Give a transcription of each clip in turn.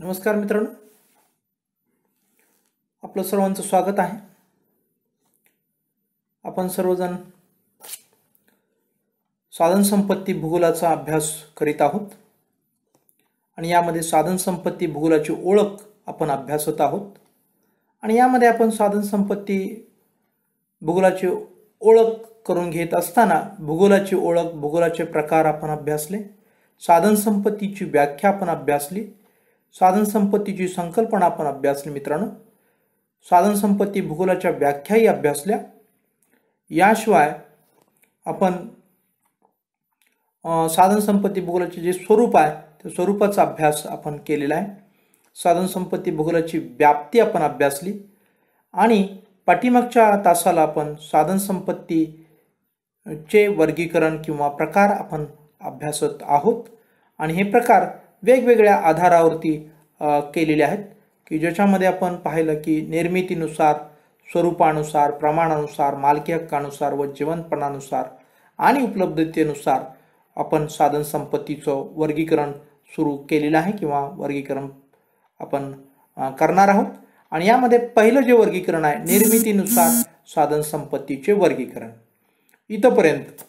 नमस्कार मित्रांनो आपलं सर्वांचं स्वागत आहे आपण सर्वजण साधनसंपत्ती भूगोलाचा अभ्यास करीत आहोत आणि यामध्ये साधनसंपत्ती भूगोलाची ओळख आपण अभ्यासत आहोत आणि यामध्ये आपण साधनसंपत्ती भूगोलाची ओळख करून घेत असताना भूगोलाची ओळख भूगोलाचे प्रकार आपण अभ्यासले साधनसंपत्तीची व्याख्या आपण अभ्यासली साधन संपत्तीची संकल्पना आपण अभ्यासली मित्रांनो साधन संपत्ती भूगोलाच्या व्याख्याही अभ्यासल्या याशिवाय आपण साधन संपत्ती भूगोलाचे जे स्वरूप आहे त्या स्वरूपाचा अभ्यास आपण केलेला आहे साधन संपत्ती भूगोलाची व्याप्ती आपण अभ्यासली आणि पाठीमागच्या तासाला आपण साधन चे वर्गीकरण किंवा प्रकार आपण अभ्यासत आहोत आणि हे प्रकार वेगवेगळ्या आधारावरती केलेले आहेत की ज्याच्यामध्ये आपण पाहिलं की निर्मितीनुसार स्वरूपानुसार प्रमाणानुसार मालकी हक्कानुसार व जीवनपणानुसार आणि उपलब्धतेनुसार आपण साधन संपत्तीचं वर्गीकरण सुरू केलेलं आहे किंवा वर्गीकरण आपण करणार आहोत आणि यामध्ये पहिलं जे वर्गीकरण आहे निर्मितीनुसार साधन संपत्तीचे वर्गीकरण इथंपर्यंत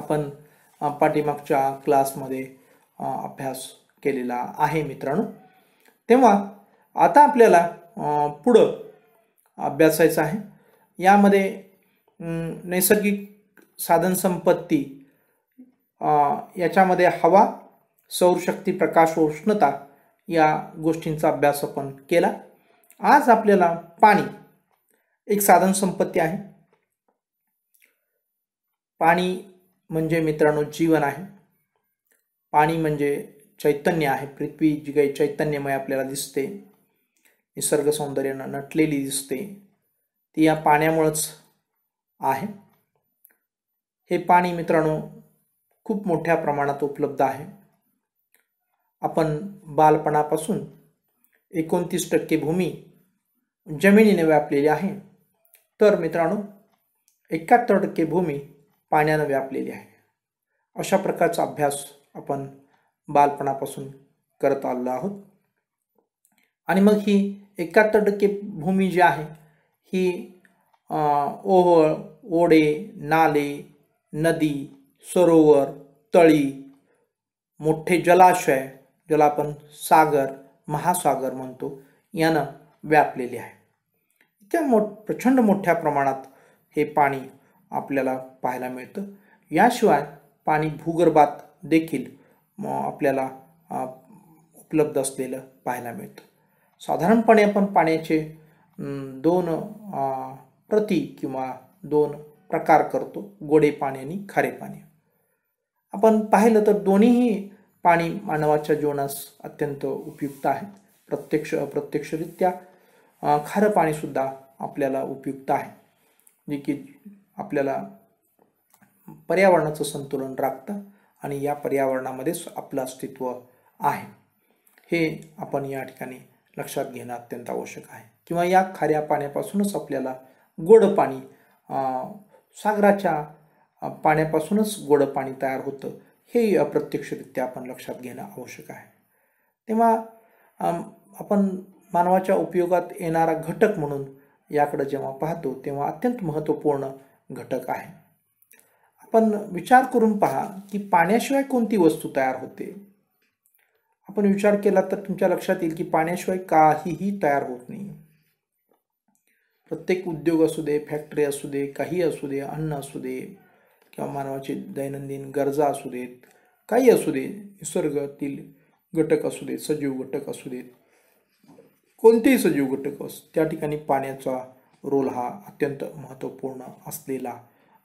आपण पाठीमागच्या क्लासमध्ये अभ्यास केलेला आहे मित्रांनो तेव्हा आता आपल्याला पुढं अभ्यासायचं आहे यामध्ये नैसर्गिक साधनसंपत्ती याच्यामध्ये हवा सौरशक्ती प्रकाश उष्णता या गोष्टींचा अभ्यास आपण केला आज आपल्याला पाणी एक साधनसंपत्ती आहे पाणी म्हणजे मित्रांनो जीवन आहे पाणी म्हणजे चैतन्य आहे पृथ्वी जी काही चैतन्यमय आपल्याला दिसते निसर्ग सौंदर्यानं नटलेली दिसते ती या पाण्यामुळंच आहे हे पाणी मित्रांनो खूप मोठ्या प्रमाणात उपलब्ध आहे आपण बालपणापासून एकोणतीस टक्के भूमी जमिनीने व्यापलेली आहे तर मित्रांनो एकाहत्तर टक्के भूमी पाण्यानं व्यापलेली आहे अशा प्रकारचा अभ्यास आपण बालपणापासून करत आलो आहोत आणि मग ही एकाहत्तर टक्के भूमी जी आहे ही ओहळ ओढे नाले नदी सरोवर तळी मोठे जलाशय ज्याला आपण सागर महासागर म्हणतो यानं व्यापलेले आहे इतक्या मो प्रचंड मोठ्या प्रमाणात हे पाणी आपल्याला पाहायला मिळतं याशिवाय पाणी भूगर्भात देखील आपल्याला उपलब्ध असलेलं पाहायला मिळतं साधारणपणे आपण पाण्याचे दोन प्रती किंवा दोन प्रकार करतो गोडे पाणी आणि खारे पाणी आपण पाहिलं तर दोन्हीही पाणी मानवाच्या जीवनास अत्यंत उपयुक्त आहे प्रत्यक्ष अप्रत्यक्षरित्या खारं पाणीसुद्धा आपल्याला उपयुक्त आहे जे की आपल्याला पर्यावरणाचं संतुलन राखतं आणि या पर्यावरणामध्येच आपलं अस्तित्व आहे हे आपण या ठिकाणी लक्षात घेणं अत्यंत आवश्यक आहे किंवा या खाऱ्या पाण्यापासूनच आपल्याला गोड पाणी सागराच्या पाण्यापासूनच गोड पाणी तयार होतं हे अप्रत्यक्षरित्या आपण लक्षात घेणं आवश्यक आहे तेव्हा आपण मानवाच्या उपयोगात येणारा घटक म्हणून याकडं जेव्हा पाहतो तेव्हा अत्यंत महत्त्वपूर्ण घटक आहे पण विचार करून पहा की पाण्याशिवाय कोणती वस्तू तयार होते आपण विचार केला तर तुमच्या लक्षात येईल की पाण्याशिवाय काहीही तयार होत नाही प्रत्येक उद्योग असू दे फॅक्टरी असू दे काही असू दे अन्न असू दे किंवा मानवाची दैनंदिन गरजा असू देत काही असू दे निसर्गातील घटक असू दे सजीव घटक असू देत कोणतेही सजीव घटक असू त्या ठिकाणी पाण्याचा रोल हा अत्यंत महत्त्वपूर्ण असलेला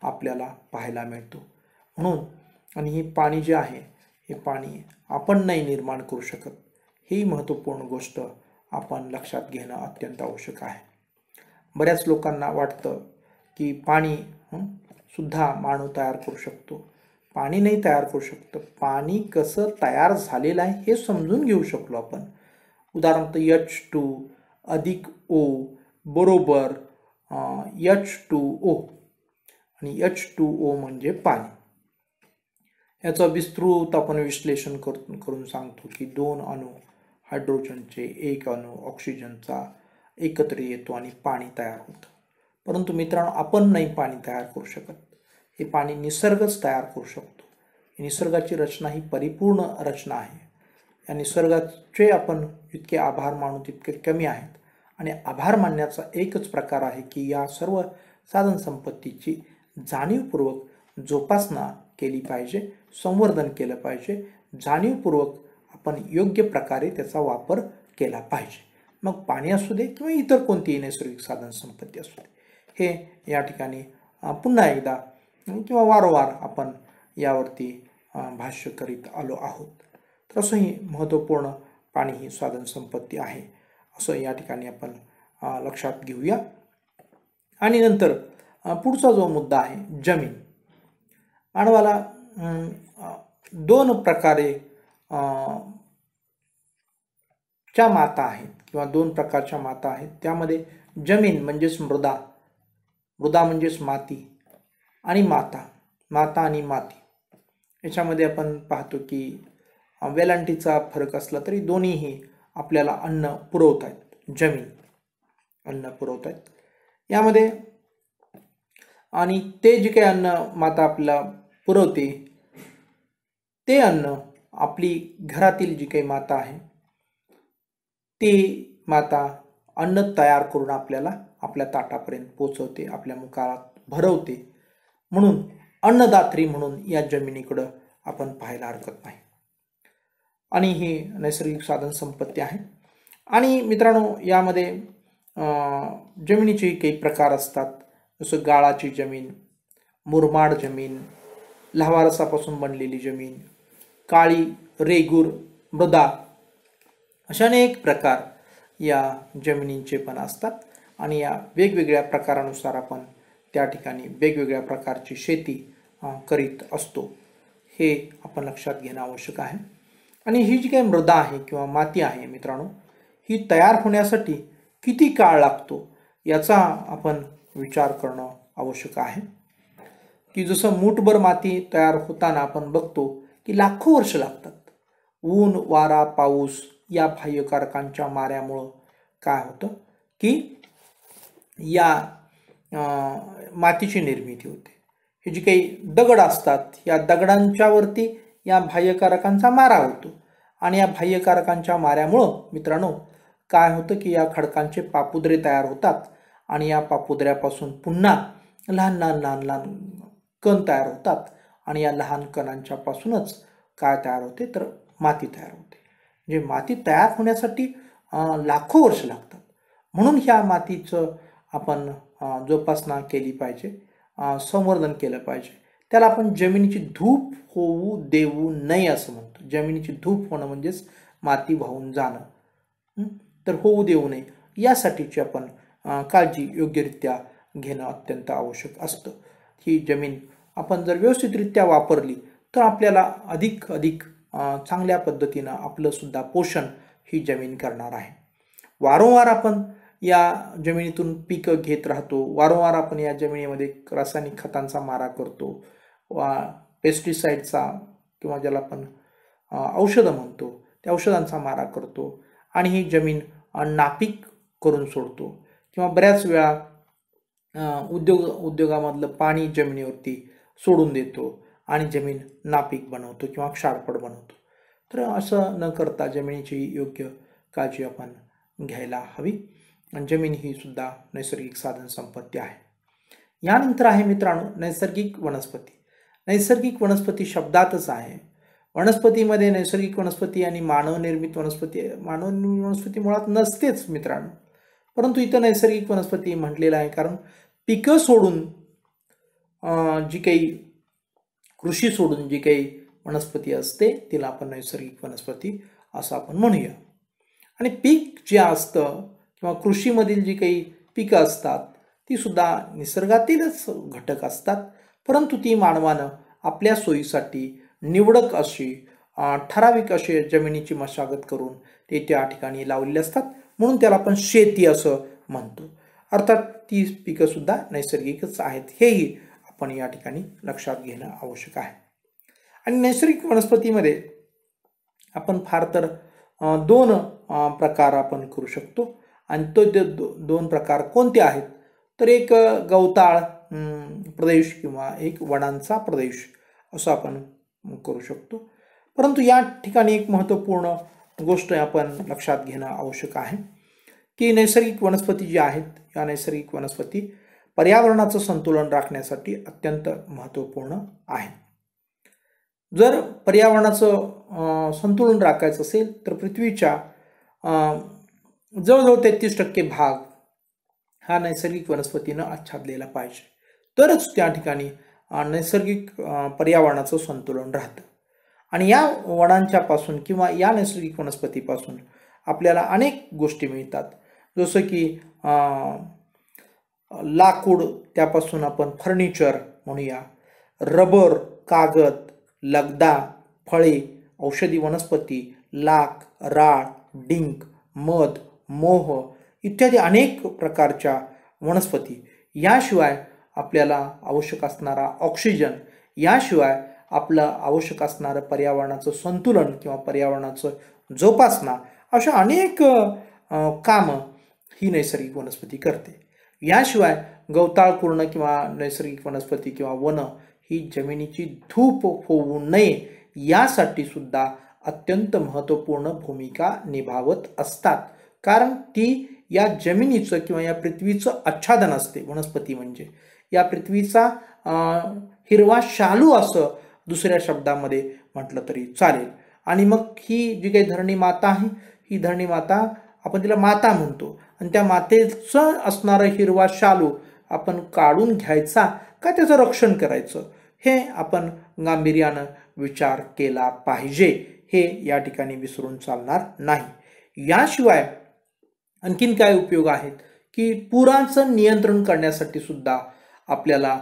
आपल्याला पाहायला मिळतो म्हणून आणि हे पाणी जे आहे हे पाणी आपण नाही निर्माण करू शकत ही महत्त्वपूर्ण गोष्ट आपण लक्षात घेणं अत्यंत आवश्यक आहे बऱ्याच लोकांना वाटतं की पाणी सुद्धा मानव तयार करू शकतो पाणी नाही तयार करू शकतं पाणी कसं तयार झालेलं आहे हे समजून घेऊ शकलो आपण उदाहरणार्थ यच टू अधिक ओ बरोबर यच टू ओ आणि एच टू ओ म्हणजे पाणी याचा विस्तृत आपण विश्लेषण करून सांगतो की दोन अणू हायड्रोजनचे एक अणू ऑक्सिजनचा एकत्र येतो आणि पाणी तयार होतं परंतु मित्रांनो आपण नाही पाणी तयार करू शकत हे पाणी निसर्गच तयार करू शकतो निसर्गाची रचना ही परिपूर्ण रचना आहे या निसर्गाचे आपण जितके आभार मानू तितके कमी आहेत आणि आभार मानण्याचा एकच प्रकार आहे की या सर्व साधनसंपत्तीची जाणीवपूर्वक जोपासना केली पाहिजे संवर्धन केलं पाहिजे जाणीवपूर्वक आपण योग्य प्रकारे त्याचा वापर केला पाहिजे मग पाणी असू दे किंवा इतर कोणतीही नैसर्गिक साधन संपत्ती असू दे हे या ठिकाणी पुन्हा एकदा किंवा वारंवार आपण यावरती भाष्य करीत आलो आहोत तर असंही महत्त्वपूर्ण पाणी ही साधन संपत्ती आहे असं या ठिकाणी आपण लक्षात घेऊया आणि नंतर पुढचा जो मुद्दा आहे जमीन आणवाला दोन प्रकारे च्या माता आहेत किंवा दोन प्रकारच्या माता आहेत त्यामध्ये जमीन म्हणजेच मृदा मृदा म्हणजेच माती आणि माता माता आणि माती याच्यामध्ये आपण पाहतो की वेलांटीचा फरक असला तरी दोन्हीही आपल्याला अन्न पुरवत आहेत जमीन अन्न पुरवत आहेत यामध्ये आणि ते जे काही अन्न माता आपल्याला पुरवते ते अन्न आपली घरातील जी काही माता आहे ती माता अन्न तयार करून आपल्याला आपल्या ताटापर्यंत पोचवते आपल्या मुखात भरवते म्हणून अन्नदात्री म्हणून या जमिनीकडं आपण पाहायला हरकत नाही आणि ही नैसर्गिक साधन संपत्ती आहे आणि मित्रांनो यामध्ये जमिनीचे काही प्रकार असतात जसं गाळाची जमीन मुरमाड जमीन लावारसापासून बनलेली जमीन काळी रेगूर मृदा अशा अनेक प्रकार या जमिनींचे पण असतात आणि या वेगवेगळ्या प्रकारानुसार आपण त्या ठिकाणी वेगवेगळ्या प्रकारची शेती करीत असतो हे आपण लक्षात घेणं आवश्यक आहे आणि ही जी काही मृदा आहे किंवा माती आहे मित्रांनो ही तयार होण्यासाठी किती काळ लागतो याचा आपण विचार करणं आवश्यक आहे की जसं मूठभर माती तयार होताना आपण बघतो की लाखो वर्ष लागतात ऊन वारा पाऊस या बाह्यकारकांच्या माऱ्यामुळं काय होतं की या मातीची निर्मिती होते हे जी काही दगड असतात या दगडांच्यावरती या बाह्यकारकांचा मारा होतो आणि या बाह्यकारकांच्या माऱ्यामुळं मित्रांनो काय होतं की या खडकांचे पापुद्रे तयार होतात आणि या पापुद्र्यापासून पुन्हा लहान लहान लहान लहान कण तयार होतात आणि या लहान कणांच्यापासूनच काय तयार होते तर माती तयार होते म्हणजे माती तयार होण्यासाठी लाखो वर्ष लागतात म्हणून ह्या मातीचं आपण जोपासना केली पाहिजे संवर्धन केलं पाहिजे त्याला आपण जमिनीची धूप होऊ देऊ नये असं म्हणतो जमिनीची धूप होणं म्हणजेच माती वाहून जाणं तर होऊ देऊ नये यासाठीची आपण काळजी योग्यरित्या घेणं अत्यंत आवश्यक असतं ही जमीन आपण जर व्यवस्थितरित्या वापरली तर आपल्याला अधिक अधिक चांगल्या पद्धतीनं सुद्धा पोषण ही जमीन करणार आहे वारंवार आपण या जमिनीतून पिकं घेत राहतो वारंवार आपण या जमिनीमध्ये रासायनिक खतांचा मारा करतो वा पेस्टिसाईडचा किंवा ज्याला आपण औषधं म्हणतो त्या औषधांचा मारा करतो आणि ही जमीन नापीक करून सोडतो किंवा बऱ्याच वेळा उद्योग उद्योगामधलं पाणी जमिनीवरती सोडून देतो आणि जमीन नापीक बनवतो किंवा क्षारपड बनवतो तर असं न करता जमिनीची योग्य काळजी आपण घ्यायला हवी आणि जमीन ही सुद्धा नैसर्गिक साधन संपत्ती आहे यानंतर आहे मित्रांनो नैसर्गिक वनस्पती नैसर्गिक वनस्पती शब्दातच आहे वनस्पतीमध्ये नैसर्गिक वनस्पती आणि मानवनिर्मित वनस्पती मानवनिर्मित वनस्पती मुळात नसतेच मित्रांनो परंतु इथं नैसर्गिक वनस्पती म्हटलेलं आहे कारण पिकं सोडून जी काही कृषी सोडून जी काही वनस्पती असते तिला आपण नैसर्गिक वनस्पती असं आपण म्हणूया आणि पीक जे असतं किंवा कृषीमधील जी काही पिकं असतात ती सुद्धा निसर्गातीलच घटक असतात परंतु ती मानवानं आपल्या सोयीसाठी निवडक अशी ठराविक असे जमिनीची मशागत करून ते त्या ठिकाणी लावलेले असतात म्हणून त्याला आपण शेती असं म्हणतो अर्थात ती पिकंसुद्धा नैसर्गिकच आहेत हेही आपण या ठिकाणी लक्षात घेणं आवश्यक आहे आणि नैसर्गिक वनस्पतीमध्ये आपण फार तर दोन प्रकार आपण करू शकतो आणि तो दो दोन प्रकार कोणते आहेत तर एक गवताळ प्रदेश किंवा एक वनांचा प्रदेश असं आपण करू शकतो परंतु या ठिकाणी एक महत्त्वपूर्ण गोष्ट आपण लक्षात घेणं आवश्यक आहे की नैसर्गिक वनस्पती जी आहेत या नैसर्गिक वनस्पती पर्यावरणाचं संतुलन राखण्यासाठी अत्यंत महत्त्वपूर्ण आहे जर पर्यावरणाचं संतुलन राखायचं असेल तर पृथ्वीच्या जवळजवळ तेहतीस टक्के भाग हा नैसर्गिक वनस्पतीनं आच्छादलेला पाहिजे तरच त्या ठिकाणी नैसर्गिक पर्यावरणाचं संतुलन राहतं आणि या वडांच्या पासून किंवा या नैसर्गिक वनस्पतीपासून आपल्याला अनेक गोष्टी मिळतात जसं की लाकूड त्यापासून आपण फर्निचर म्हणूया रबर कागद लगदा फळे औषधी वनस्पती लाक राळ डिंक मध मोह इत्यादी अनेक प्रकारच्या वनस्पती याशिवाय आपल्याला आवश्यक असणारा ऑक्सिजन याशिवाय आपलं आवश्यक असणारं पर्यावरणाचं संतुलन किंवा पर्यावरणाचं जोपासना अशा अनेक कामं ही नैसर्गिक वनस्पती करते याशिवाय गवताळपूर्ण किंवा नैसर्गिक वनस्पती किंवा वन ही जमिनीची धूप होऊ नये यासाठी सुद्धा अत्यंत महत्त्वपूर्ण भूमिका निभावत असतात कारण ती या जमिनीचं किंवा या पृथ्वीचं आच्छादन असते वनस्पती म्हणजे या पृथ्वीचा हिरवा शालू असं दुसऱ्या शब्दामध्ये म्हटलं तरी चालेल आणि मग ही जी काही धरणी माता आहे ही धरणी माता आपण तिला माता म्हणतो आणि त्या मातेचं असणारं हिरवा शालू आपण काढून घ्यायचा का त्याचं रक्षण करायचं हे आपण गांभीर्यानं विचार केला पाहिजे हे या ठिकाणी विसरून चालणार नाही याशिवाय आणखीन काय उपयोग आहेत की पुराचं नियंत्रण करण्यासाठी सुद्धा आपल्याला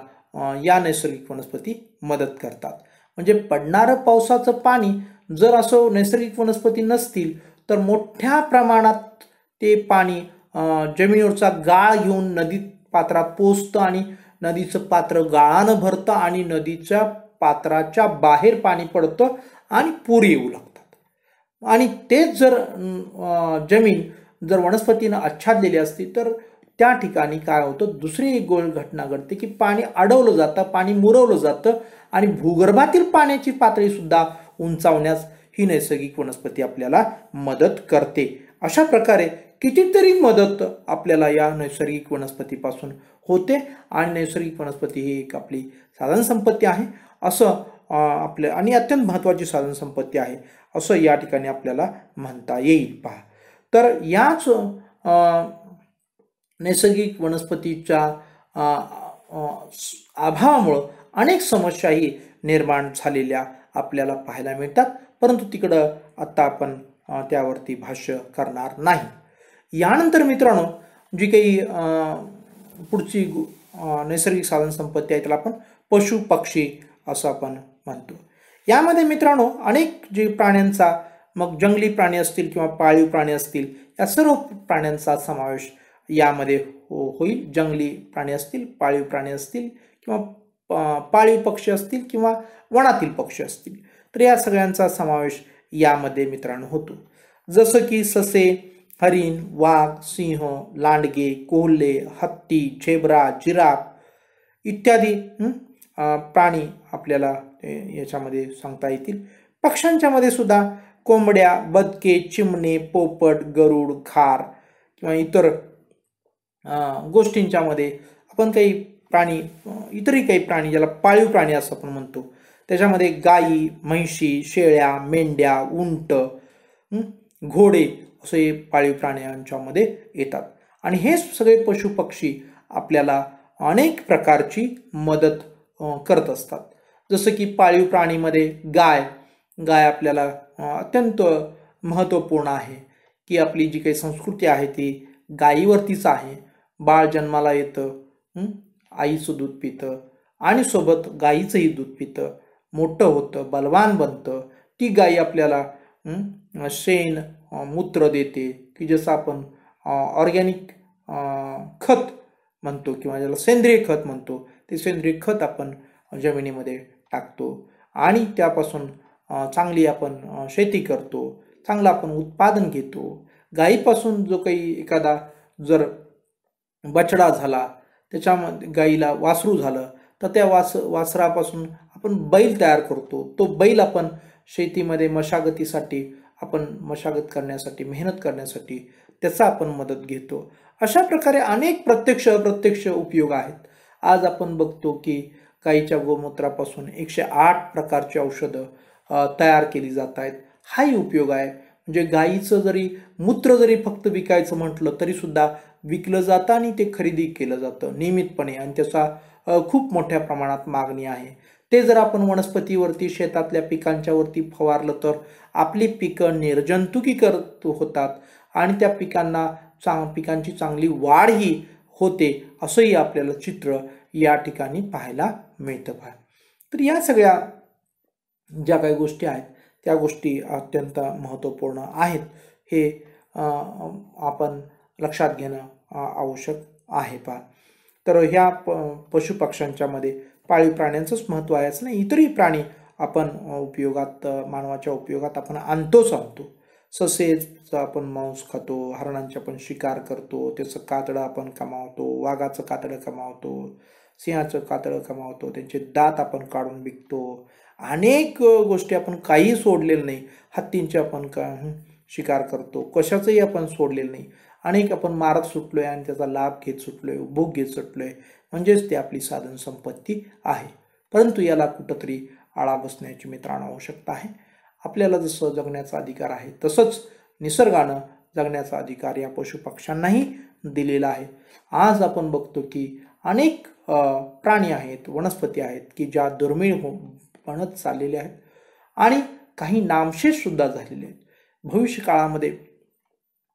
या नैसर्गिक वनस्पती मदत करतात म्हणजे पडणारं पावसाचं पाणी जर असं नैसर्गिक वनस्पती नसतील तर मोठ्या प्रमाणात ते पाणी जमिनीवरचा गाळ घेऊन नदी पात्रात पोचतं आणि नदीचं पात्र गाळानं भरतं आणि नदीच्या पात्राच्या बाहेर पाणी पडतं आणि पूर येऊ लागतात आणि तेच जर जमीन जर वनस्पतीनं आच्छादलेली असती तर त्या ठिकाणी काय होतं दुसरी एक गोल घटना घडते की पाणी अडवलं जातं पाणी मुरवलं जातं आणि भूगर्भातील पाण्याची पातळीसुद्धा उंचावण्यास ही नैसर्गिक वनस्पती आपल्याला मदत करते अशा प्रकारे कितीतरी मदत आपल्याला या नैसर्गिक वनस्पतीपासून होते आणि नैसर्गिक वनस्पती ही एक आपली साधन संपत्ती आहे असं आपल्या आणि अत्यंत महत्त्वाची साधन संपत्ती आहे असं या ठिकाणी आपल्याला म्हणता येईल पहा तर याच नैसर्गिक वनस्पतीच्या अभावामुळं अनेक समस्याही निर्माण झालेल्या आपल्याला पाहायला मिळतात परंतु तिकडं आत्ता आपण त्यावरती भाष्य करणार नाही यानंतर मित्रांनो जी काही पुढची नैसर्गिक साधन संपत्ती आहे त्याला आपण पशु पक्षी असं आपण म्हणतो यामध्ये मित्रांनो अनेक जे प्राण्यांचा मग जंगली प्राणी असतील किंवा पाळीव प्राणी असतील या सर्व प्राण्यांचा समावेश यामध्ये हो होईल जंगली प्राणी असतील पाळीव प्राणी असतील किंवा पाळीव पक्षी असतील किंवा वनातील पक्षी असतील तर या सगळ्यांचा समावेश यामध्ये मित्रांनो होतो जसं की ससे हरिण वाघ सिंह लांडगे कोल्हे हत्ती झेबरा जिराफ इत्यादी प्राणी आपल्याला याच्यामध्ये सांगता येतील पक्ष्यांच्या मध्ये सुद्धा कोंबड्या बदके चिमणे पोपट गरुड खार किंवा इतर गोष्टींच्यामध्ये आपण काही प्राणी इतरही काही प्राणी ज्याला पाळीव प्राणी असं आपण म्हणतो त्याच्यामध्ये गायी म्हैशी शेळ्या मेंढ्या उंट घोडे असे पाळीव प्राण्यांच्यामध्ये येतात आणि हे सगळे पशु पक्षी आपल्याला अनेक प्रकारची मदत करत असतात जसं की पाळीव प्राणीमध्ये गाय गाय आपल्याला अत्यंत महत्त्वपूर्ण आहे की आपली जी काही संस्कृती आहे ती गायीवरतीच आहे बाळ जन्माला येतं आईचं दूध पितं आणि सोबत गाईचंही दूध पितं मोठं होतं बलवान बनतं ती गाई आपल्याला शेण मूत्र देते की जसं आपण ऑर्गॅनिक खत म्हणतो किंवा ज्याला सेंद्रिय खत म्हणतो ते सेंद्रिय खत आपण जमिनीमध्ये टाकतो आणि त्यापासून चांगली आपण शेती करतो चांगलं आपण उत्पादन घेतो गाईपासून जो काही एखादा जर बछडा झाला त्याच्यामध्ये गाईला वासरू झालं तर त्या वास वासरापासून आपण बैल तयार करतो तो बैल आपण शेतीमध्ये मशागतीसाठी आपण मशागत करण्यासाठी मेहनत करण्यासाठी त्याचा आपण मदत घेतो अशा प्रकारे अनेक प्रत्यक्ष अप्रत्यक्ष उपयोग आहेत आज आपण बघतो की गाईच्या गोमूत्रापासून एकशे आठ प्रकारची औषधं तयार केली जात आहेत हाही उपयोग आहे म्हणजे गाईचं जरी मूत्र जरी फक्त विकायचं म्हटलं तरीसुद्धा विकलं जातं आणि ते खरेदी केलं जातं नियमितपणे आणि त्याचा खूप मोठ्या प्रमाणात मागणी आहे ते जर आपण वनस्पतीवरती शेतातल्या पिकांच्यावरती फवारलं तर आपली पिकं निर्जंतुकी करत होतात आणि त्या पिकांना चांग पिकांची चांगली वाढही होते असंही आपल्याला चित्र या ठिकाणी पाहायला मिळतं पाय तर या सगळ्या ज्या काही गोष्टी आहेत त्या गोष्टी अत्यंत महत्त्वपूर्ण आहेत हे आपण लक्षात घेणं आवश्यक आहे पा तर ह्या प पशुपक्ष्यांच्यामध्ये पाळीव प्राण्यांचंच महत्त्व आहेच नाही इतरही प्राणी आपण उपयोगात मानवाच्या उपयोगात आपण आणतोच आणतो तसेच आपण मांस खातो हरणांची आपण शिकार करतो त्याचं कातडं आपण कमावतो वाघाचं कातडं कमावतो सिंहाचं कातडं कमावतो त्यांचे दात आपण काढून विकतो अनेक गोष्टी आपण काही सोडलेलं नाही हत्तींचे आपण का शिकार करतो कशाचंही आपण सोडलेलं नाही अनेक आपण मारत सुटलो आहे आणि त्याचा लाभ घेत सुटलो आहे उपभोग घेत सुटलो आहे म्हणजेच ते आपली साधन संपत्ती आहे परंतु याला कुठंतरी आळा बसण्याची मित्रांनो आवश्यकता आहे आपल्याला जसं जगण्याचा अधिकार आहे तसंच निसर्गानं जगण्याचा अधिकार या पशुपक्ष्यांनाही दिलेला आहे आज आपण बघतो की अनेक प्राणी आहेत वनस्पती आहेत की ज्या दुर्मिळ हो बनत चाललेल्या आहेत आणि काही नामशेषसुद्धा झालेले आहेत भविष्यकाळामध्ये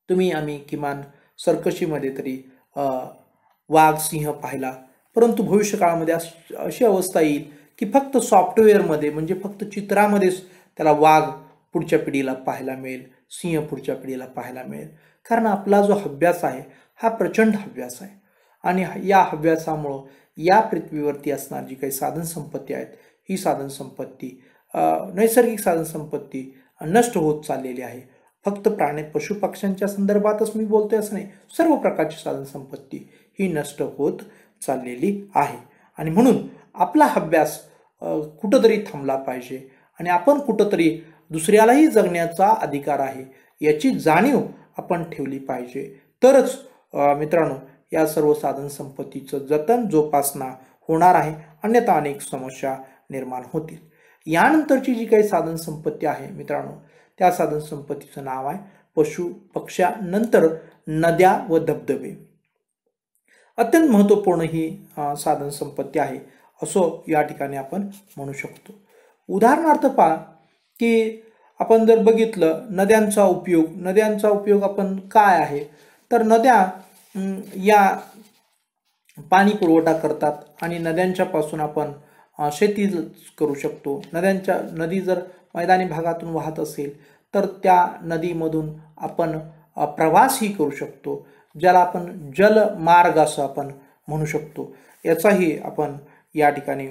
तुम्ही आम्ही किमान सर्कशीमध्ये तरी वाघ सिंह पाहिला परंतु भविष्यकाळामध्ये अशी अवस्था येईल की फक्त सॉफ्टवेअरमध्ये म्हणजे फक्त चित्रामध्येच त्याला वाघ पुढच्या पिढीला पाहायला मिळेल सिंह पुढच्या पिढीला पाहायला मिळेल कारण आपला जो हव्यास आहे हा प्रचंड हव्यास आहे आणि या हव्यासामुळं या पृथ्वीवरती असणार जी काही साधनसंपत्ती आहेत ही साधनसंपत्ती नैसर्गिक साधनसंपत्ती नष्ट होत चाललेली आहे फक्त प्राणी पशु संदर्भातच मी बोलतोय असं नाही सर्व प्रकारची साधन संपत्ती ही नष्ट होत चाललेली आहे आणि म्हणून आपला अभ्यास कुठंतरी थांबला पाहिजे आणि आपण कुठंतरी दुसऱ्यालाही जगण्याचा अधिकार आहे याची जाणीव आपण ठेवली पाहिजे तरच मित्रांनो या सर्व साधन संपत्तीचं जतन जोपासना होणार आहे अन्यथा अनेक समस्या निर्माण होतील यानंतरची जी काही साधन संपत्ती आहे मित्रांनो या साधन संपत्तीचं नाव आहे पशु पक्ष्यानंतर नद्या व धबधबे अत्यंत महत्त्वपूर्ण ही साधन संपत्ती आहे असो या ठिकाणी आपण म्हणू शकतो उदाहरणार्थ पहा की आपण जर बघितलं नद्यांचा उपयोग नद्यांचा उपयोग आपण काय आहे तर नद्या या पाणी पुरवठा करतात आणि नद्यांच्या पासून आपण शेती करू शकतो नद्यांच्या नदी जर मैदानी भागातून वाहत असेल तर त्या नदीमधून आपण प्रवासही करू शकतो ज्याला आपण जलमार्ग असं आपण म्हणू शकतो याचाही आपण या ठिकाणी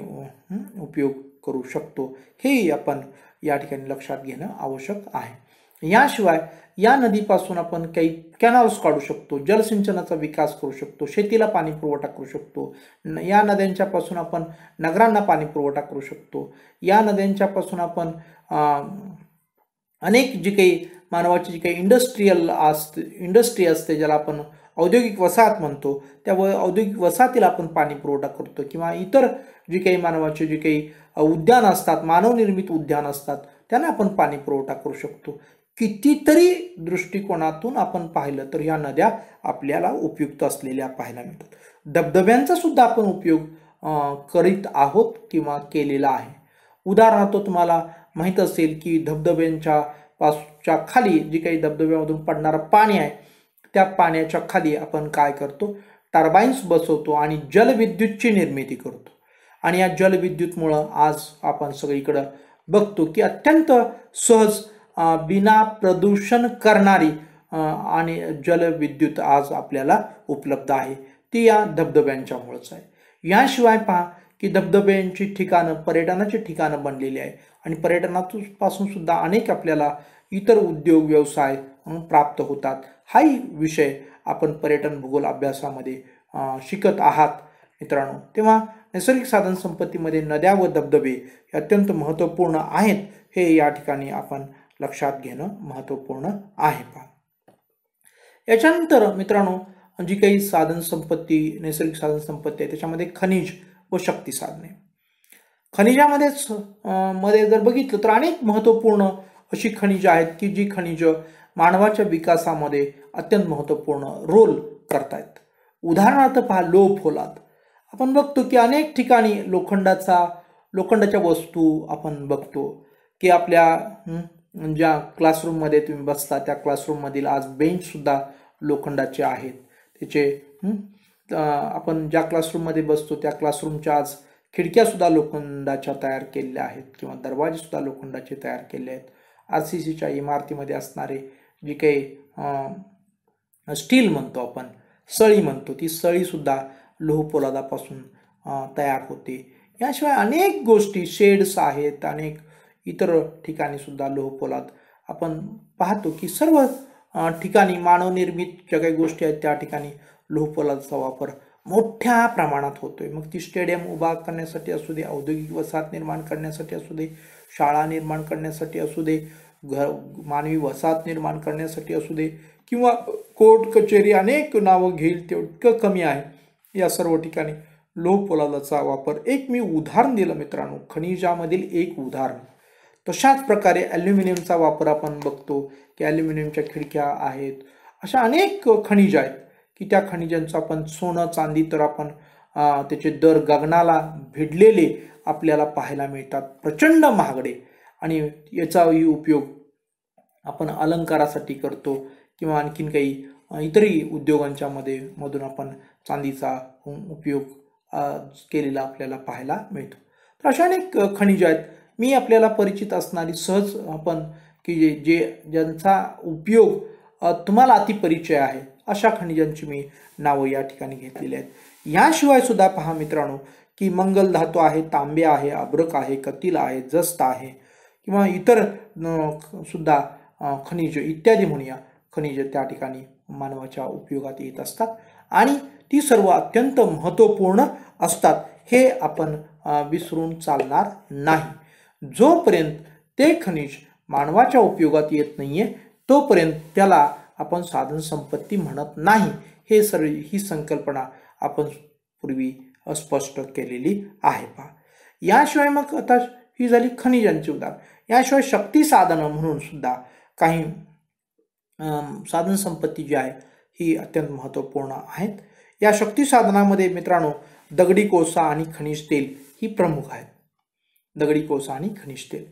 उपयोग करू शकतो हेही आपण या ठिकाणी लक्षात घेणं आवश्यक आहे याशिवाय या नदीपासून आपण काही कॅनॉल्स काढू शकतो जलसिंचनाचा विकास करू शकतो शेतीला पाणी पुरवठा करू शकतो या नद्यांच्यापासून आपण नगरांना पाणी पुरवठा करू शकतो या नद्यांच्यापासून आपण अनेक जी काही मानवाची जी काही इंडस्ट्रीयल असते इंडस्ट्री असते ज्याला आपण औद्योगिक वसाहत म्हणतो त्या व औद्योगिक वसाहतीला आपण पाणी पुरवठा करतो किंवा इतर जी काही मानवाची जी काही उद्यान असतात मानवनिर्मित उद्यान असतात त्यांना आपण पाणी पुरवठा करू शकतो कितीतरी दृष्टिकोनातून आपण पाहिलं तर ह्या नद्या आपल्याला उपयुक्त असलेल्या पाहायला मिळतात धबधब्यांचा सुद्धा आपण उपयोग करीत आहोत किंवा केलेला आहे उदाहरणार्थ तुम्हाला माहीत असेल की धबधब्यांच्या पासच्या खाली जी काही धबधब्यामधून पडणारं पाणी आहे त्या पाण्याच्या खाली आपण काय करतो टर्बाईन्स बसवतो आणि जलविद्युतची निर्मिती करतो आणि या जलविद्युतमुळं आज आपण सगळीकडं बघतो की अत्यंत सहज बिना प्रदूषण करणारी आणि जलविद्युत आज आपल्याला उपलब्ध आहे ती या धबधब्यांच्यामुळंच आहे याशिवाय पहा की धबधब्यांची ठिकाणं पर्यटनाची ठिकाणं बनलेली आहे आणि पर्यटनातून सुद्धा अनेक आपल्याला इतर उद्योग व्यवसाय प्राप्त होतात हाही विषय आपण पर्यटन भूगोल अभ्यासामध्ये शिकत आहात मित्रांनो तेव्हा नैसर्गिक साधन संपत्तीमध्ये नद्या व धबधबे हे अत्यंत महत्त्वपूर्ण आहेत हे या ठिकाणी आपण लक्षात घेणं महत्त्वपूर्ण आहे पण याच्यानंतर मित्रांनो जी काही साधन संपत्ती नैसर्गिक साधन संपत्ती आहे त्याच्यामध्ये खनिज व शक्ती साधने खनिजामध्येच मध्ये जर बघितलं तर अनेक महत्त्वपूर्ण अशी खनिजं आहेत की जी खनिजं मानवाच्या विकासामध्ये अत्यंत महत्त्वपूर्ण रोल करतायत उदाहरणार्थ पहा लो फोलात आपण बघतो की अनेक ठिकाणी लोखंडाचा लोखंडाच्या वस्तू आपण बघतो की आपल्या ज्या क्लासरूममध्ये तुम्ही बसता त्या क्लासरूममधील आज बेंचसुद्धा लोखंडाचे आहेत त्याचे आपण ज्या क्लासरूममध्ये बसतो त्या क्लासरूमच्या आज खिडक्यासुद्धा लोखंडाच्या तयार केलेल्या आहेत किंवा दरवाजेसुद्धा लोखंडाचे तयार केले आहेत आर सी सीच्या इमारतीमध्ये असणारे जी काही स्टील म्हणतो आपण सळी म्हणतो ती सळीसुद्धा लोहपोलादापासून तयार होते याशिवाय अनेक गोष्टी शेड्स आहेत अनेक इतर ठिकाणीसुद्धा लोहपोलाद आपण पाहतो की सर्व ठिकाणी मानवनिर्मित ज्या काही गोष्टी आहेत त्या ठिकाणी लोहपोलाचा वापर मोठ्या प्रमाणात होतोय मग ती स्टेडियम उभा करण्यासाठी असू दे औद्योगिक वसाहत निर्माण करण्यासाठी असू दे शाळा निर्माण करण्यासाठी असू दे घर मानवी वसाहत निर्माण करण्यासाठी असू दे किंवा कोर्ट कचेरी अनेक नावं घेईल तेवढं कमी आहे या सर्व ठिकाणी लोह पोलादाचा वापर एक मी उदाहरण दिलं मित्रांनो खनिजामधील एक उदाहरण तशाच प्रकारे ॲल्युमिनियमचा वापर आपण बघतो की ॲल्युमिनियमच्या खिडक्या आहेत अशा अनेक खनिज आहेत की त्या खनिजांचं आपण सोनं चांदी तर आपण त्याचे दर गगनाला भिडलेले आपल्याला पाहायला मिळतात प्रचंड महागडे आणि याचाही उपयोग आपण अलंकारासाठी करतो किंवा आणखीन काही इतरही उद्योगांच्या मध्ये मधून आपण चांदीचा उपयोग केलेला आपल्याला पाहायला मिळतो तर अशा अनेक खनिज आहेत मी आपल्याला परिचित असणारी सहज आपण की जे ज्यांचा उपयोग तुम्हाला अतिपरिचय आहे अशा खनिजांची मी नावं या ठिकाणी घेतलेली आहेत याशिवाय सुद्धा पहा मित्रांनो की मंगल धातू आहे तांबे आहे अब्रक आहे कतील आहे जस्त आहे किंवा इतर सुद्धा खनिज इत्यादी म्हणूया खनिज त्या ठिकाणी मानवाच्या उपयोगात येत असतात आणि ती सर्व अत्यंत महत्त्वपूर्ण असतात हे आपण विसरून चालणार नाही जोपर्यंत ते खनिज मानवाच्या उपयोगात येत नाही आहे तोपर्यंत त्याला आपण साधन संपत्ती म्हणत नाही हे सर्व ही संकल्पना आपण पूर्वी अस्पष्ट केलेली आहे पहा याशिवाय मग आता ही झाली खनिजांची उदाहरण याशिवाय शक्ती साधनं म्हणून सुद्धा काही साधन संपत्ती जी आहे ही अत्यंत महत्त्वपूर्ण आहेत या शक्ती साधनामध्ये मित्रांनो दगडी कोळसा आणि खनिज तेल ही प्रमुख आहेत दगडी कोळसा आणि खनिज तेल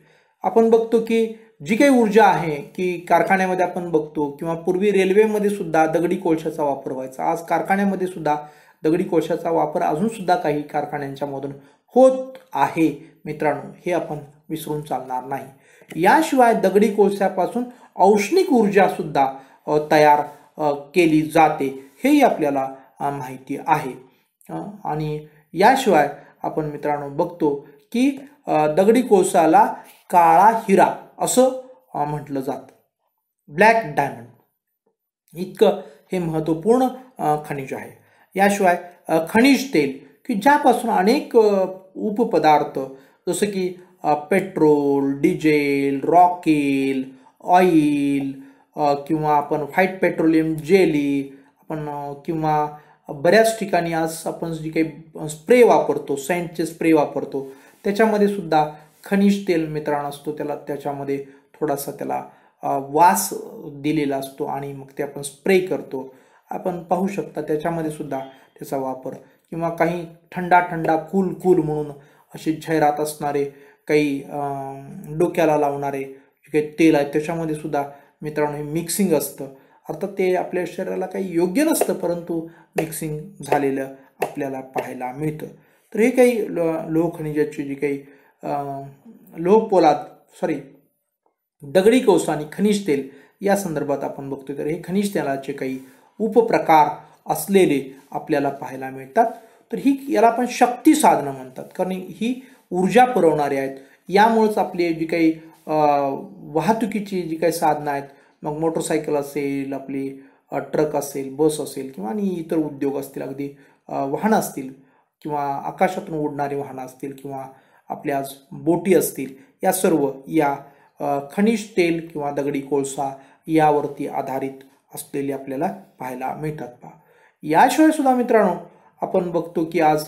आपण बघतो की जी काही ऊर्जा आहे की कारखान्यामध्ये आपण बघतो किंवा पूर्वी रेल्वेमध्ये सुद्धा दगडी कोळशाचा वापर व्हायचा आज कारखान्यामध्ये सुद्धा दगडी कोळशाचा वापर अजूनसुद्धा काही कारखान्यांच्या मधून होत आहे मित्रांनो हे आपण विसरून चालणार नाही याशिवाय दगडी कोळशापासून औष्णिक ऊर्जा सुद्धा तयार केली जाते हेही आपल्याला माहिती आहे आणि याशिवाय आपण मित्रांनो बघतो की दगडी कोळसाला काळा हिरा असं म्हटलं जातं ब्लॅक डायमंड इतकं हे महत्त्वपूर्ण खनिज आहे याशिवाय खनिज तेल की ज्यापासून अनेक उपपदार्थ जसं की पेट्रोल डिझेल रॉकेल ऑइल किंवा आपण व्हाईट पेट्रोलियम जेली आपण किंवा बऱ्याच ठिकाणी आज आपण जी काही स्प्रे वापरतो सेंटचे स्प्रे वापरतो त्याच्यामध्ये सुद्धा खनिज तेल मित्रान असतो त्याला त्याच्यामध्ये थोडासा त्याला वास दिलेला असतो आणि मग ते आपण स्प्रे करतो आपण पाहू शकता त्याच्यामध्ये सुद्धा त्याचा वापर किंवा काही थंडा थंडा कूल कूल म्हणून असे जाहिरात असणारे काही डोक्याला लावणारे जे काही तेल आहे त्याच्यामध्ये सुद्धा मित्रांनो हे मिक्सिंग असतं अर्थात ते आपल्या शरीराला काही योग्य नसतं परंतु मिक्सिंग झालेलं आपल्याला पाहायला मिळतं तर हे काही खनिजाची जी काही लोह पोलाद सॉरी दगडी कोस आणि खनिज तेल या संदर्भात आपण बघतोय तर हे खनिज तेलाचे काही उपप्रकार असलेले आपल्याला पाहायला मिळतात तर ही याला आपण शक्ती साधनं म्हणतात कारण ही ऊर्जा पुरवणारी आहेत यामुळेच आपली जी काही वाहतुकीची जी काही साधनं आहेत मग मोटरसायकल असेल आपली ट्रक असेल बस असेल किंवा आणि इतर उद्योग असतील अगदी वाहनं असतील किंवा आकाशातून उडणारी वाहनं असतील किंवा आपल्या आज बोटी असतील या सर्व या खनिज तेल किंवा दगडी कोळसा यावरती आधारित असलेले आपल्याला पाहायला मिळतात पहा याशिवाय सुद्धा मित्रांनो आपण बघतो की आज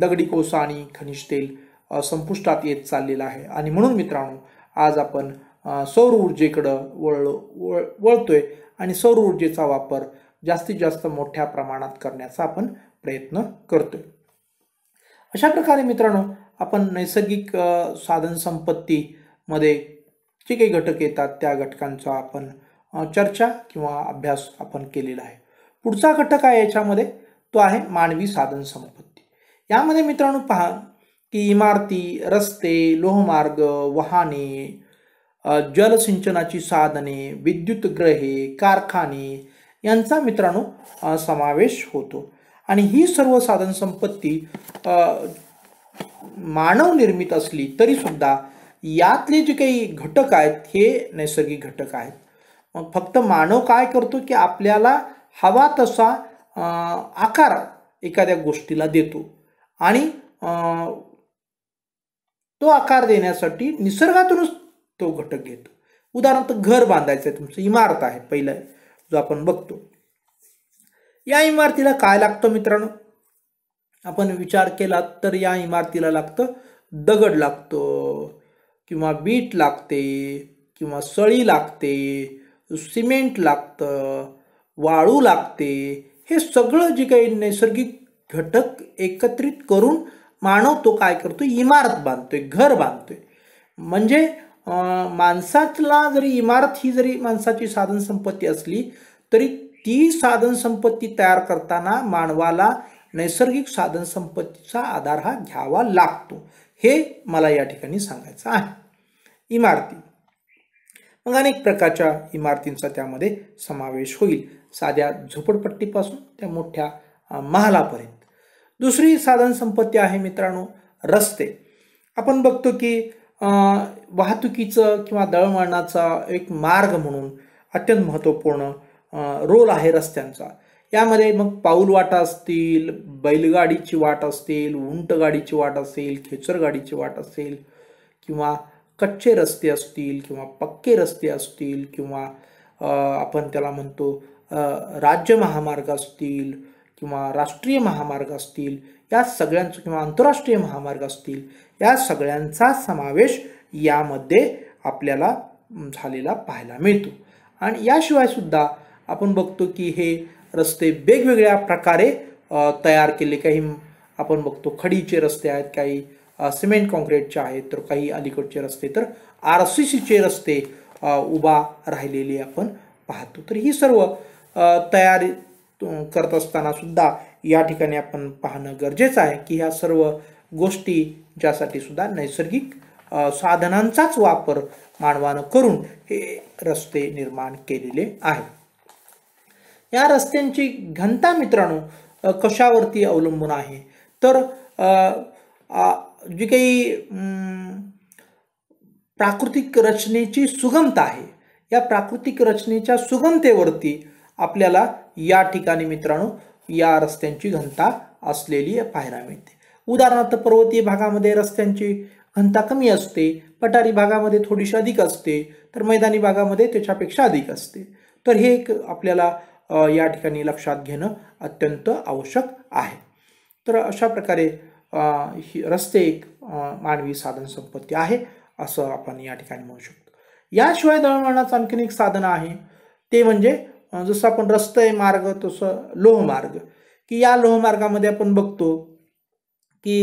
दगडी कोळसा आणि खनिज तेल संपुष्टात येत चाललेला आहे आणि म्हणून मित्रांनो आज आपण सौर ऊर्जेकडं वळ वळ वळतोय आणि सौर ऊर्जेचा वापर जास्तीत जास्त मोठ्या प्रमाणात करण्याचा आपण प्रयत्न करतोय अशा प्रकारे मित्रांनो आपण नैसर्गिक साधन संपत्तीमध्ये जे काही घटक येतात त्या घटकांचा आपण चर्चा किंवा अभ्यास आपण केलेला आहे पुढचा घटक आहे याच्यामध्ये तो आहे मानवी साधन संपत्ती यामध्ये मित्रांनो पहा की इमारती रस्ते लोहमार्ग वाहने जलसिंचनाची साधने विद्युत ग्रहे कारखाने यांचा मित्रांनो समावेश होतो आणि ही सर्व साधन संपत्ती मानव निर्मित असली तरी सुद्धा यातले जे काही घटक आहेत हे नैसर्गिक घटक आहेत मग फक्त मानव काय करतो की आपल्याला हवा तसा आकार एखाद्या गोष्टीला देतो आणि तो आकार देण्यासाठी निसर्गातूनच तो घटक घेतो उदाहरणार्थ घर बांधायचं आहे तुमचं इमारत आहे पहिलं जो आपण बघतो या इमारतीला काय लागतं मित्रांनो आपण विचार केला तर या इमारतीला लागतं दगड लागतो किंवा बीट लागते किंवा सळी लागते सिमेंट लागतं वाळू लागते हे सगळं जे काही नैसर्गिक घटक एकत्रित करून मानव तो काय करतो इमारत बांधतोय घर बांधतोय म्हणजे माणसातला जरी इमारत ही जरी माणसाची साधन संपत्ती असली तरी ती साधन संपत्ती तयार करताना मानवाला नैसर्गिक साधन संपत्तीचा आधार हा घ्यावा लागतो हे मला या ठिकाणी सांगायचं आहे इमारती मग अनेक प्रकारच्या इमारतींचा त्यामध्ये समावेश होईल साध्या झोपडपट्टीपासून त्या मोठ्या महालापर्यंत दुसरी साधन संपत्ती आहे मित्रांनो रस्ते आपण बघतो की वाहतुकीचं किंवा दळणवळणाचा एक मार्ग म्हणून अत्यंत महत्त्वपूर्ण रोल आहे रस्त्यांचा यामध्ये मग पाऊल वाटा असतील बैलगाडीची वाट असतील उंटगाडीची वाट असेल खेचरगाडीची वाट असेल किंवा कच्चे रस्ते असतील किंवा पक्के रस्ते असतील किंवा आपण त्याला म्हणतो राज्य महामार्ग असतील किंवा राष्ट्रीय महामार्ग असतील या सगळ्यांचं किंवा आंतरराष्ट्रीय महामार्ग असतील या सगळ्यांचा समावेश यामध्ये आपल्याला झालेला पाहायला मिळतो आणि याशिवाय सुद्धा आपण बघतो की हे रस्ते वेगवेगळ्या प्रकारे तयार केले काही आपण बघतो खडीचे रस्ते आहेत काही सिमेंट कॉन्क्रीटचे आहेत तर काही अलीकडचे रस्ते तर आर सी सीचे रस्ते उभा राहिलेले आपण पाहतो तर ही सर्व तयारी करत असताना सुद्धा या ठिकाणी आपण पाहणं गरजेचं आहे की ह्या सर्व गोष्टी ज्यासाठी सुद्धा नैसर्गिक साधनांचाच वापर मानवानं करून हे रस्ते निर्माण केलेले आहेत या रस्त्यांची घनता मित्रांनो कशावरती अवलंबून आहे तर जी काही प्राकृतिक रचनेची सुगमता आहे या प्राकृतिक रचनेच्या सुगमतेवरती आपल्याला या ठिकाणी मित्रांनो या रस्त्यांची घनता असलेली पाहायला मिळते उदाहरणार्थ पर्वतीय भागामध्ये रस्त्यांची घनता कमी असते पठारी भागामध्ये थोडीशी अधिक असते तर मैदानी भागामध्ये त्याच्यापेक्षा अधिक असते तर हे एक आपल्याला या ठिकाणी लक्षात घेणं अत्यंत आवश्यक आहे तर अशा प्रकारे ही रस्ते एक मानवी साधन संपत्ती आहे असं आपण या ठिकाणी म्हणू शकतो याशिवाय दळणवळणाचं आणखीन एक साधन आहे ते म्हणजे जसं आपण रस्ते मार्ग तसं लोहमार्ग की या लोहमार्गामध्ये आपण बघतो की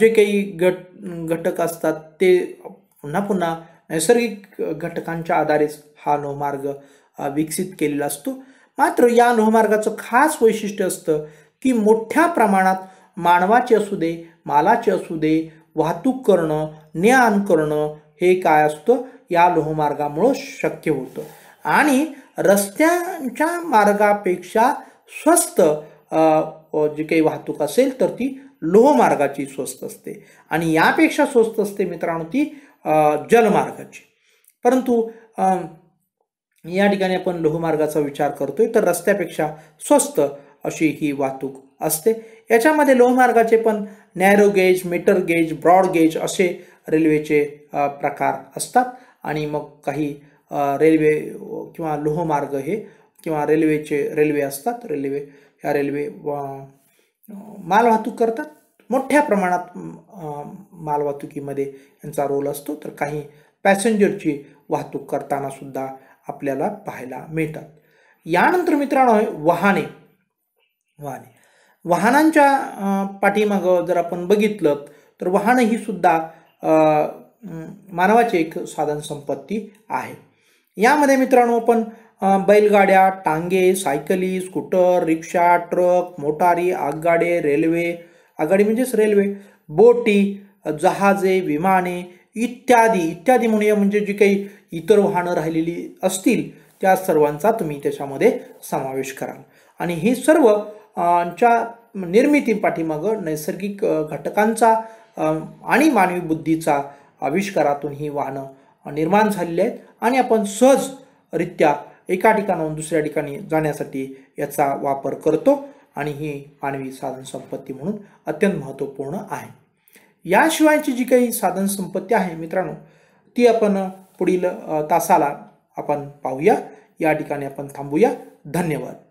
जे काही घट घटक असतात ते पुन्हा पुन्हा नैसर्गिक घटकांच्या आधारेच हा लोहमार्ग विकसित केलेला असतो मात्र या लोहमार्गाचं खास वैशिष्ट्य असतं की मोठ्या प्रमाणात मानवाचे असू दे मालाचे असू दे वाहतूक करणं ज्ञान करणं हे काय असतं या लोहमार्गामुळं शक्य होतं आणि रस्त्यांच्या मार्गापेक्षा स्वस्त जी काही वाहतूक असेल तर ती लोहमार्गाची स्वस्त असते आणि यापेक्षा स्वस्त असते मित्रांनो ती जलमार्गाची परंतु या ठिकाणी आपण लोहमार्गाचा विचार करतोय तर रस्त्यापेक्षा स्वस्त अशी ही वाहतूक असते याच्यामध्ये लोहमार्गाचे पण narrow gauge metre gauge broad gauge असे रेल्वेचे प्रकार असतात आणि मग काही रेल्वे किंवा लोहमार्ग हे किंवा रेल्वेचे रेल्वे असतात रेल्वे या रेल्वे मालवाहतूक करतात मोठ्या प्रमाणात मालवाहतुकीमध्ये यांचा रोल असतो तर काही पॅसेंजरची वाहतूक करताना सुद्धा आपल्याला पाहायला मिळतात यानंतर मित्रांनो वाहने वाहने वाहनांच्या पाठीमागं जर आपण बघितलं तर वाहनं ही सुद्धा मानवाची एक साधन संपत्ती आहे यामध्ये मित्रांनो आपण बैलगाड्या टांगे सायकली स्कूटर रिक्षा ट्रक मोटारी आगगाडे रेल्वे आगगाडी म्हणजेच रेल्वे बोटी जहाजे विमाने इत्यादी इत्यादी म्हणूया म्हणजे जी काही इतर वाहनं राहिलेली असतील त्या सर्वांचा तुम्ही त्याच्यामध्ये समावेश कराल आणि ही सर्व च्या निर्मिती नैसर्गिक घटकांचा आणि मानवी बुद्धीचा आविष्कारातून ही वाहनं निर्माण झालेली आहेत आणि आपण सहजरित्या एका ठिकाणाहून दुसऱ्या ठिकाणी जाण्यासाठी याचा वापर करतो आणि ही मानवी साधनसंपत्ती म्हणून अत्यंत महत्त्वपूर्ण आहे याशिवायची जी काही साधन संपत्ती आहे मित्रांनो ती आपण पुढील तासाला आपण पाहूया या ठिकाणी आपण थांबूया धन्यवाद